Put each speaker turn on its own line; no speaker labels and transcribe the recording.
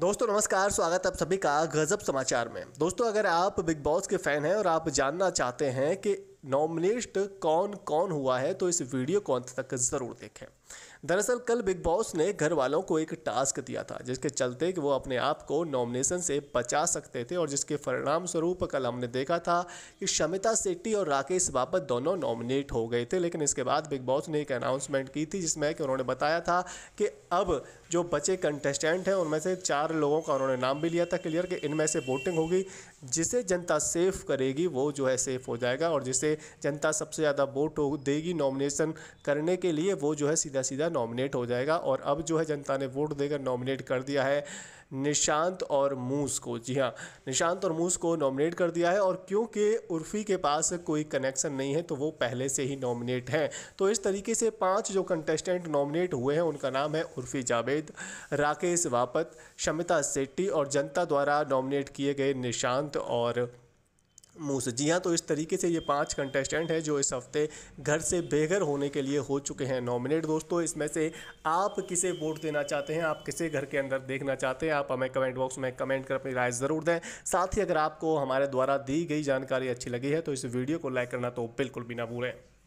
दोस्तों नमस्कार स्वागत आप सभी का गजब समाचार में दोस्तों अगर आप बिग बॉस के फैन हैं और आप जानना चाहते हैं कि नॉमिनेट कौन कौन हुआ है तो इस वीडियो को अंत तक ज़रूर देखें दरअसल कल बिग बॉस ने घर वालों को एक टास्क दिया था जिसके चलते कि वो अपने आप को नॉमिनेशन से बचा सकते थे और जिसके परिणाम स्वरूप कल हमने देखा था कि शमिता सेट्टी और राकेश बापत दोनों नॉमिनेट हो गए थे लेकिन इसके बाद बिग बॉस ने एक अनाउंसमेंट की थी जिसमें कि उन्होंने बताया था कि अब जो बचे कंटेस्टेंट हैं उनमें से चार लोगों का उन्होंने नाम भी लिया था क्लियर कि इनमें से वोटिंग होगी जिसे जनता सेफ करेगी वो जो है सेफ हो जाएगा और जिसे से जनता सबसे ज़्यादा वोट देगी नॉमिनेशन करने के लिए वो जो है सीधा सीधा नॉमिनेट हो जाएगा और अब जो है जनता ने वोट देकर नॉमिनेट कर दिया है निशांत और मूस को जी हाँ निशांत और मूस को नॉमिनेट कर दिया है और क्योंकि उर्फी के पास कोई कनेक्शन नहीं है तो वो पहले से ही नॉमिनेट हैं तो इस तरीके से पांच जो कंटेस्टेंट नॉमिनेट हुए हैं उनका नाम है उर्फी जावेद राकेश वापत शमिता सेट्टी और जनता द्वारा नॉमिनेट किए गए निशांत और से जी हाँ तो इस तरीके से ये पांच कंटेस्टेंट हैं जो इस हफ्ते घर से बेघर होने के लिए हो चुके हैं नॉमिनेट दोस्तों इसमें से आप किसे वोट देना चाहते हैं आप किसे घर के अंदर देखना चाहते हैं आप हमें कमेंट बॉक्स में कमेंट कर अपनी राय ज़रूर दें साथ ही अगर आपको हमारे द्वारा दी गई जानकारी अच्छी लगी है तो इस वीडियो को लाइक करना तो बिल्कुल भी ना भूलें